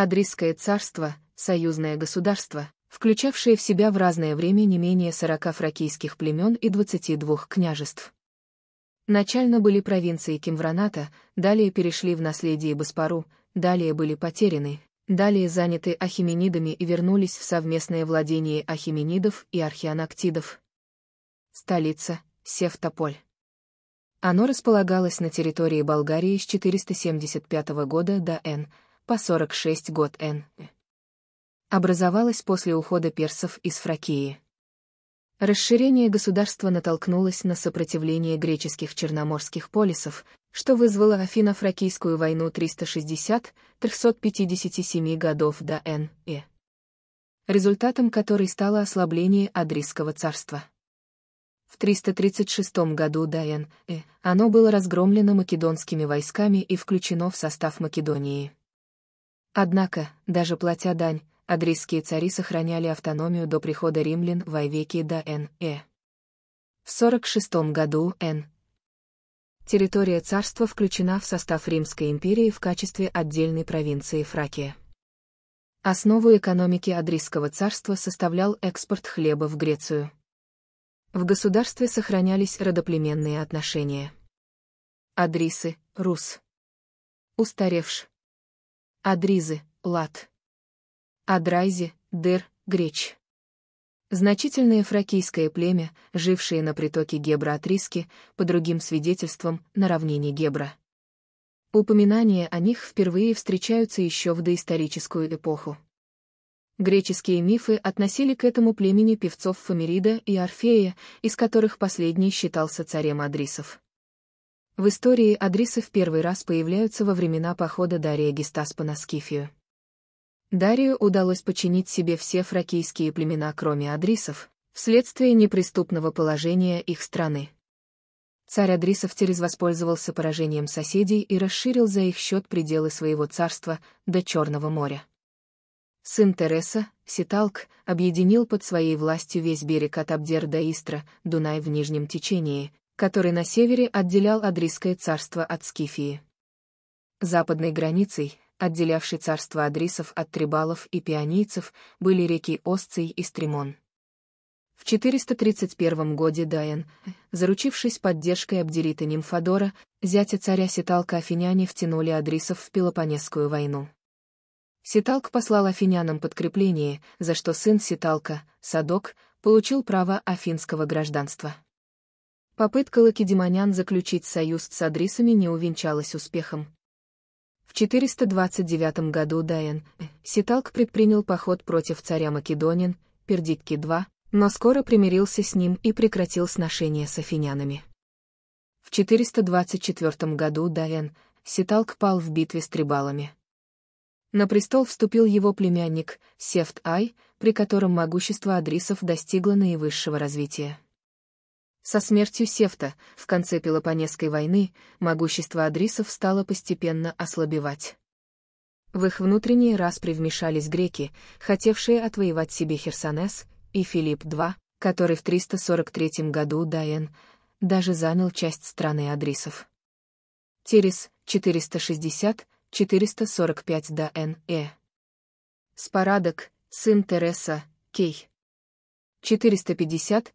Адрисское царство, союзное государство, включавшее в себя в разное время не менее 40 фракийских племен и 22 княжеств. Начально были провинции Кимвраната, далее перешли в наследие Боспору, далее были потеряны, далее заняты ахименидами и вернулись в совместное владение ахименидов и архианоктидов. Столица — Севтополь. Оно располагалось на территории Болгарии с 475 года до Н по 46 год Н. Образовалась после ухода персов из Фракии. Расширение государства натолкнулось на сопротивление греческих черноморских полисов, что вызвало Афино-Фракийскую войну 360-357 годов до Н.Э., результатом которой стало ослабление Адрийского царства. В 336 году до Н.Э. оно было разгромлено македонскими войсками и включено в состав Македонии. Однако, даже платя дань, адрийские цари сохраняли автономию до прихода римлян э. в Айвеке до Н.Э. В 46 году Н. Территория царства включена в состав Римской империи в качестве отдельной провинции Фракия. Основу экономики Адрийского царства составлял экспорт хлеба в Грецию. В государстве сохранялись родоплеменные отношения. Адрисы, Рус. Устаревш. Адризы, Лат. Адрайзи, дыр, греч. Значительное фракийское племя, жившее на притоке Гебра от Риски, по другим свидетельствам, на равнине Гебра. Упоминания о них впервые встречаются еще в доисторическую эпоху. Греческие мифы относили к этому племени певцов Фомерида и Орфея, из которых последний считался царем Адрисов. В истории адрисы в первый раз появляются во времена похода Дария Гестаспа на Скифию. Дарию удалось подчинить себе все фракийские племена, кроме адрисов, вследствие неприступного положения их страны. Царь Адрисов через воспользовался поражением соседей и расширил за их счет пределы своего царства до Черного моря. Сын Тереса, Ситалк, объединил под своей властью весь берег от Абдер до Истра, Дунай в нижнем течении, который на севере отделял Адрийское царство от Скифии. Западной границей, отделявшей царство Адрисов от Трибалов и Пионийцев, были реки Осций и Стримон. В 431 году Дайен, заручившись поддержкой Абдерита Нимфодора, зятя царя Ситалка афиняне втянули Адрисов в Пелопонесскую войну. Ситалк послал афинянам подкрепление, за что сын Ситалка, Садок, получил право афинского гражданства. Попытка Лакедемонян заключить союз с Адрисами не увенчалась успехом. В 429 году Дайен, э, Ситалк предпринял поход против царя Македонин, Пердикки-2, но скоро примирился с ним и прекратил сношение с афинянами. В 424 году Дайен, Ситалк пал в битве с трибалами. На престол вступил его племянник, Сефт-Ай, при котором могущество адрисов достигло наивысшего развития. Со смертью Сефта в конце Пелопонесской войны могущество адрисов стало постепенно ослабевать. В их внутренние распри вмешались греки, хотевшие отвоевать себе Херсонес, и Филипп II, который в 343 году Дайен даже занял часть страны адрисов. Терес 460-445 Дайен Э. Спарадок, сын Тереса, Кей. 450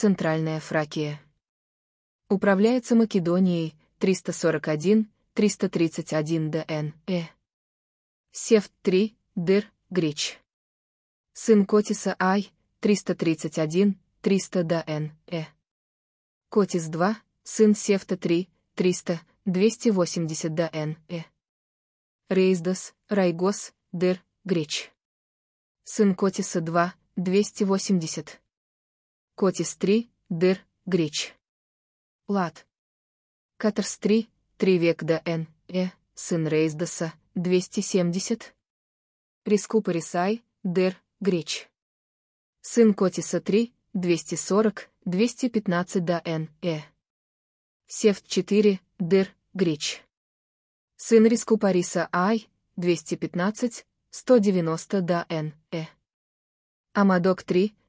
Центральная Фракия. Управляется Македонией 341-331 ДН, Э. Сефт-3, Дыр, Грич. Сын Котиса Ай, 331, 300 ДН, Э. Котис-2, сын Сефта-3, 300, 280 ДН, Э. Рейсдас, Райгос, Дыр, Греч. Сын Котиса-2, 280. Котис-3, Дер, Грич. Лад. Катерс-3, Тривек да Н, Э, сын Рейсдаса, 270. Рискупорисай, Дер, Грич. Сын Котиса-3, 240, 215 да Н, Э. Севт 4 Дер, Грич. Сын Рискупориса Ай, 215, 190 да Н, Э. Амадок-3,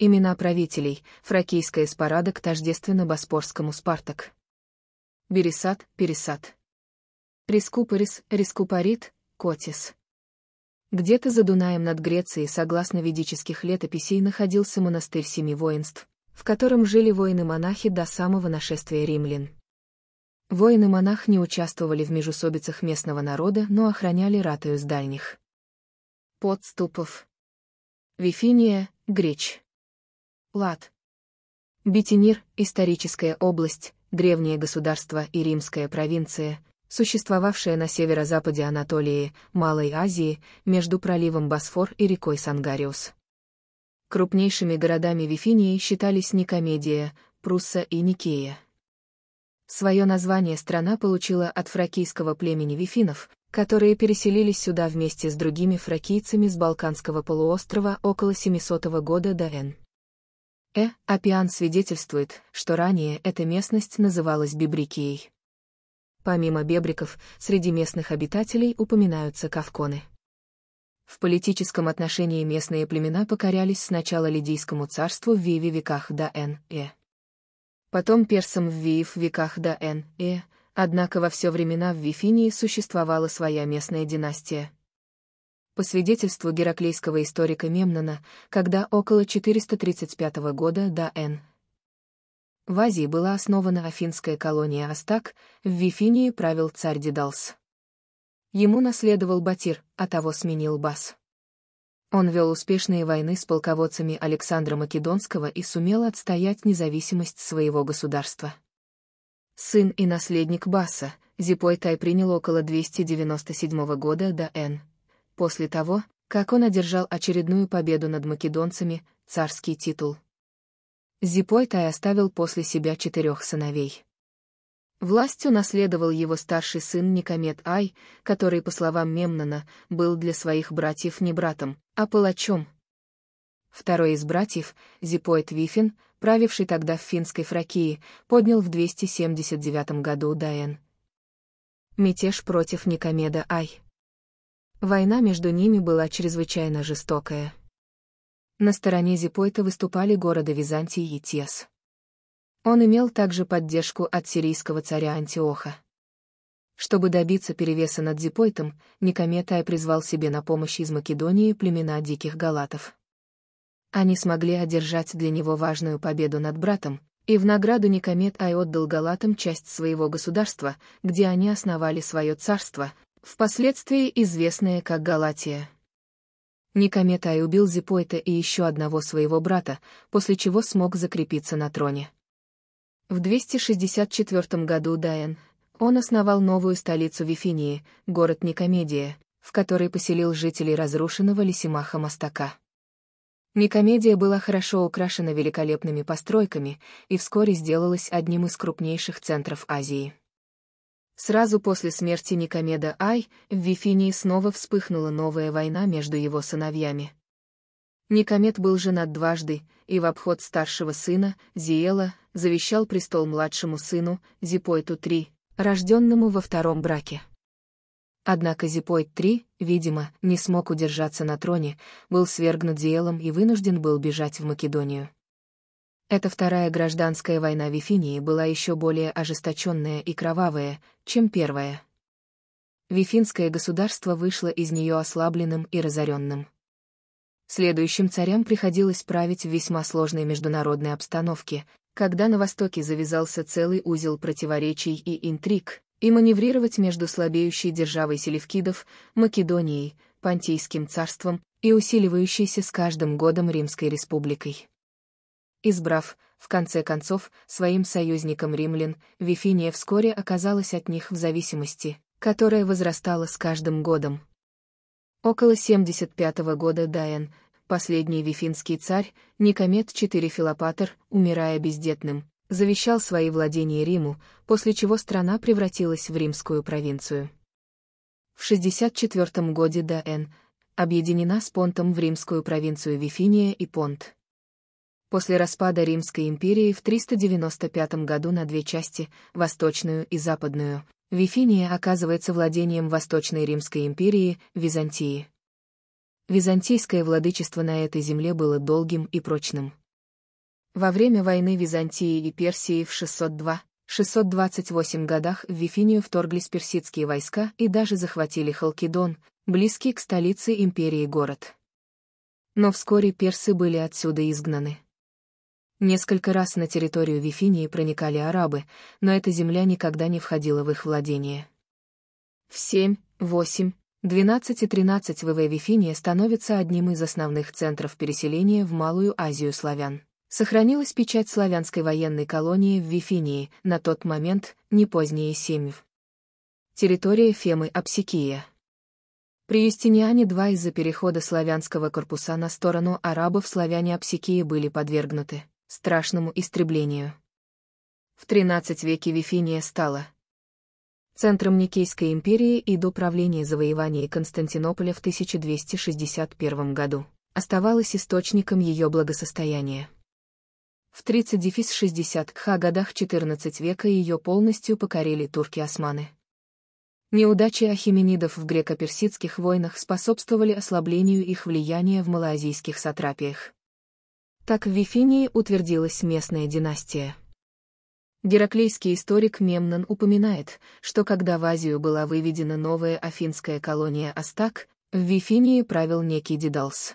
Имена правителей, фракийская к тождественно боспорскому спартак. Бересат, Пересат. Рискупорис, Рискупорит, Котис. Где-то за Дунаем над Грецией, согласно ведических летописей, находился монастырь семи воинств, в котором жили воины-монахи до самого нашествия римлян. Воины-монах не участвовали в межусобицах местного народа, но охраняли ратую с дальних подступов. Вифиния, Греч. Лат. Битинир – историческая область, древнее государство и римская провинция, существовавшая на северо-западе Анатолии, Малой Азии, между проливом Босфор и рекой Сангариус. Крупнейшими городами Вифинии считались Никомедия, Прусса и Никея. Свое название страна получила от фракийского племени вифинов, которые переселились сюда вместе с другими фракийцами с Балканского полуострова около 700 года до Н. Э. Апиан свидетельствует, что ранее эта местность называлась Бибрикией. Помимо бебриков, среди местных обитателей упоминаются кавконы. В политическом отношении местные племена покорялись сначала Лидийскому царству в Виеве веках до Н.Э. Потом персам в Виев веках до Н.Э., однако во все времена в Вифинии существовала своя местная династия, по свидетельству гераклейского историка Мемнона, когда около 435 года до Н. В Азии была основана афинская колония Астак, в Вифинии правил царь Дидалс. Ему наследовал Батир, а того сменил Бас. Он вел успешные войны с полководцами Александра Македонского и сумел отстоять независимость своего государства. Сын и наследник Баса, Зипойтай принял около 297 года до Н после того, как он одержал очередную победу над македонцами, царский титул. Зипойтай оставил после себя четырех сыновей. Властью наследовал его старший сын Никомет Ай, который, по словам Мемнана, был для своих братьев не братом, а палачом. Второй из братьев, Зипоид Вифин, правивший тогда в финской Фракии, поднял в 279 году Дайен. Мятеж против Никомеда Ай. Война между ними была чрезвычайно жестокая. На стороне Зипойта выступали города Византии и Тес. Он имел также поддержку от сирийского царя Антиоха. Чтобы добиться перевеса над Зипойтом, Никометая призвал себе на помощь из Македонии племена диких галатов. Они смогли одержать для него важную победу над братом, и в награду Никомет Ай отдал галатам часть своего государства, где они основали свое царство, впоследствии известная как Галатия. Никометай убил Зипойта и еще одного своего брата, после чего смог закрепиться на троне. В 264 году Дайен, он основал новую столицу Вифинии, город Никомедия, в который поселил жителей разрушенного Лисимаха Мастака. Никомедия была хорошо украшена великолепными постройками и вскоре сделалась одним из крупнейших центров Азии. Сразу после смерти Никомеда Ай, в Вифинии снова вспыхнула новая война между его сыновьями. Никомед был женат дважды, и в обход старшего сына, Зиела, завещал престол младшему сыну, Зипойту III, рожденному во втором браке. Однако Зипойт III, видимо, не смог удержаться на троне, был свергнут Зиелом и вынужден был бежать в Македонию. Эта вторая гражданская война в Вифинии была еще более ожесточенная и кровавая, чем первая. Вифинское государство вышло из нее ослабленным и разоренным. Следующим царям приходилось править в весьма сложной международной обстановке, когда на Востоке завязался целый узел противоречий и интриг, и маневрировать между слабеющей державой селевкидов, Македонией, Понтийским царством и усиливающейся с каждым годом Римской республикой избрав, в конце концов, своим союзником римлян, Вифиния вскоре оказалась от них в зависимости, которая возрастала с каждым годом. Около 75 -го года Дайан, последний вифинский царь, Никомет IV Филопатер, умирая бездетным, завещал свои владения Риму, после чего страна превратилась в римскую провинцию. В 64 годе Дайан объединена с Понтом в римскую провинцию Вифиния и Понт после распада Римской империи в 395 году на две части, восточную и западную, Вифиния оказывается владением Восточной Римской империи, Византии. Византийское владычество на этой земле было долгим и прочным. Во время войны Византии и Персии в 602-628 годах в Вифинию вторглись персидские войска и даже захватили Халкидон, близкий к столице империи город. Но вскоре персы были отсюда изгнаны. Несколько раз на территорию Вифинии проникали арабы, но эта земля никогда не входила в их владение. В 7, 8, 12 и 13 ВВ Вифиния становится одним из основных центров переселения в Малую Азию славян. Сохранилась печать славянской военной колонии в Вифинии, на тот момент не позднее Семьев. Территория Фемы Апсикия. При Юстиниане два из-за перехода славянского корпуса на сторону арабов славяне Апсикии были подвергнуты страшному истреблению. В XIII веке Вифиния стала центром Никейской империи и до правления завоевания Константинополя в 1261 году оставалась источником ее благосостояния. В 30-60 х годах XIV века ее полностью покорили турки-османы. Неудачи ахименидов в греко-персидских войнах способствовали ослаблению их влияния в малоазийских сатрапиях. Так в Вифинии утвердилась местная династия. Гераклейский историк Мемнон упоминает, что когда в Азию была выведена новая афинская колония Астак, в Вифинии правил некий Дедалс.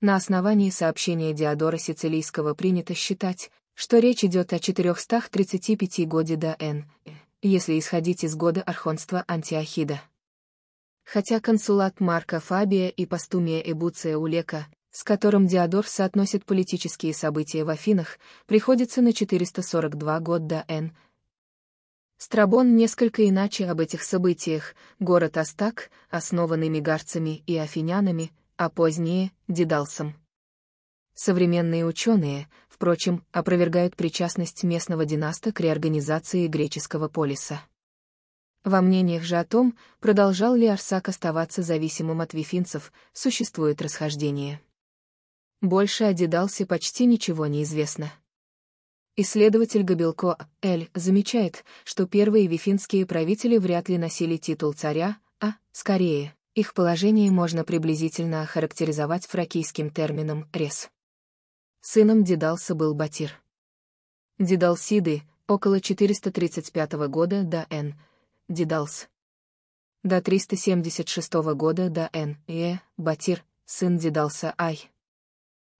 На основании сообщения Диодора Сицилийского принято считать, что речь идет о 435 годе до Н, если исходить из года архонства Антиохида. Хотя консулат Марка Фабия и постумия Эбуция Улека с которым Диодор соотносит политические события в Афинах, приходится на 442 год до Н. Страбон несколько иначе об этих событиях, город Астак, основанный мигарцами и афинянами, а позднее — Дедалсом. Современные ученые, впрочем, опровергают причастность местного династа к реорганизации греческого полиса. Во мнениях же о том, продолжал ли Арсак оставаться зависимым от вифинцев, существует расхождение. Больше о Дедалсе почти ничего не известно. Исследователь Габелко Эль замечает, что первые вифинские правители вряд ли носили титул царя, а, скорее, их положение можно приблизительно охарактеризовать фракийским термином «рес». Сыном Дедалса был Батир. Дедалсиды, около 435 года до Н. Дедалс. До 376 года до Н. Е. Батир, сын Дедалса Ай.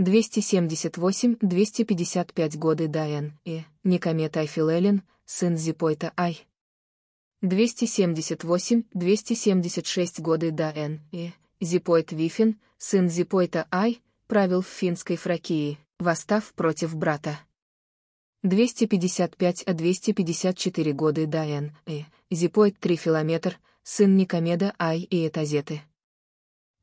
278-255 годы Дайан и Никомет Айфилелин, сын Зипойта Ай. 278-276 годы Дайан и Зипойт Вифин, сын Зипойта Ай, правил в финской Фракии, восстав против брата. 255-254 годы Дайан и Зипойт Трифилометр, сын Никомеда Ай и Этазеты.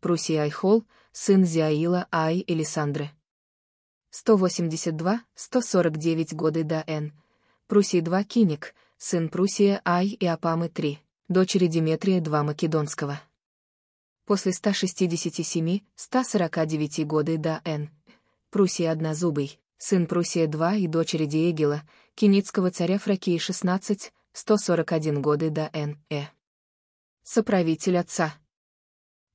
Пруси Айхол, сын Зиаила Ай и 182-149 годы до Н. Пруси 2 Киник, сын Прусия Ай и Апамы 3, дочери Диметрия 2 Македонского. После 167-149 годы до Н. Прусия Однозубый, сын Прусия 2 и дочери Диегела, кинитского царя Фракии 16, 141 годы до Н. Э. Соправитель отца.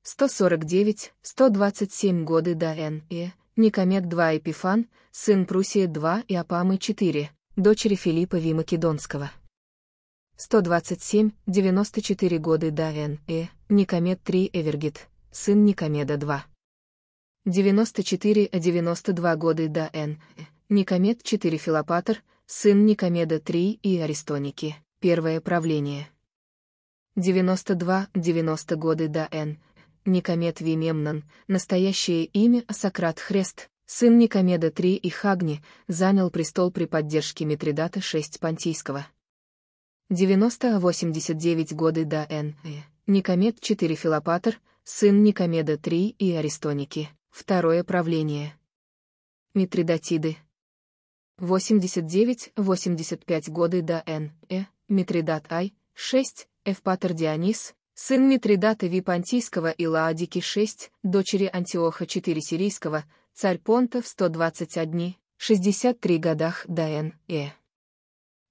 149-127 годы до Н.И., Никомед 2 Эпифан, сын Пруссии 2 и Апамы 4, дочери Филиппа V. Македонского. 127-94 годы до Н.И., Никомед 3 Эвергит, сын Никомеда 2. 94-92 годы до Н. Никомед 4 Филопатор, сын Никомеда 3 и Аристоники, первое правление. 92-90 годы до Н. Никомед Вимемнан, настоящее имя Сократ Хрест, сын Никомеда III и Хагни, занял престол при поддержке Митридата VI Понтийского. 90-89 годы до н. э. Никомед IV Филопатор, сын Никомеда III и Аристоники, второе правление. Митридатиды. 89-85 годы до н. э. Митридат I 6, Эвпатор Дионис, Сын Митридата Випантийского и Лаодики 6, дочери Антиоха 4 Сирийского, царь Понта в 121, 63 годах до н. э.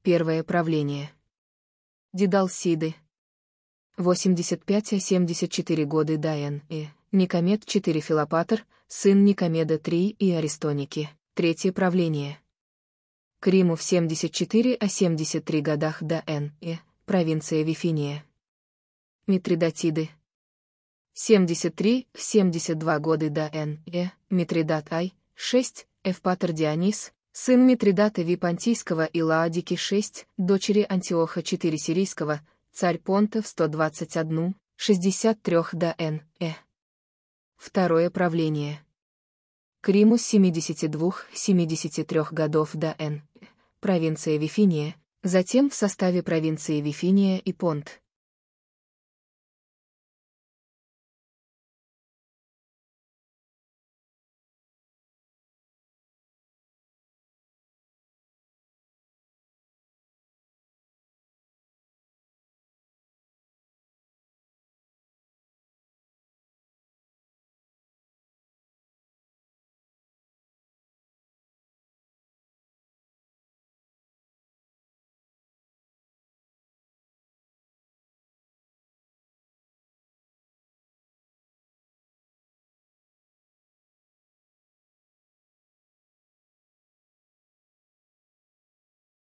Первое правление. Дедалсиды. 85-74 годы до н. э. Никомед 4 Филопатор, сын Никомеда 3 и Аристоники. Третье правление. К в 74-73 годах до н. э. Провинция Вифиния. Митридатиды. 73-72 годы до Н.Э. Митридат Ай, 6, Эвпатор Дионис, сын Митридата Випантийского и Лаадики 6, дочери Антиоха 4 Сирийского, царь Понтов 121, 63 до Н.Э. Второе правление. К Риму 72-73 годов до Н. Э, провинция Вифиния, затем в составе провинции Вифиния и Понт.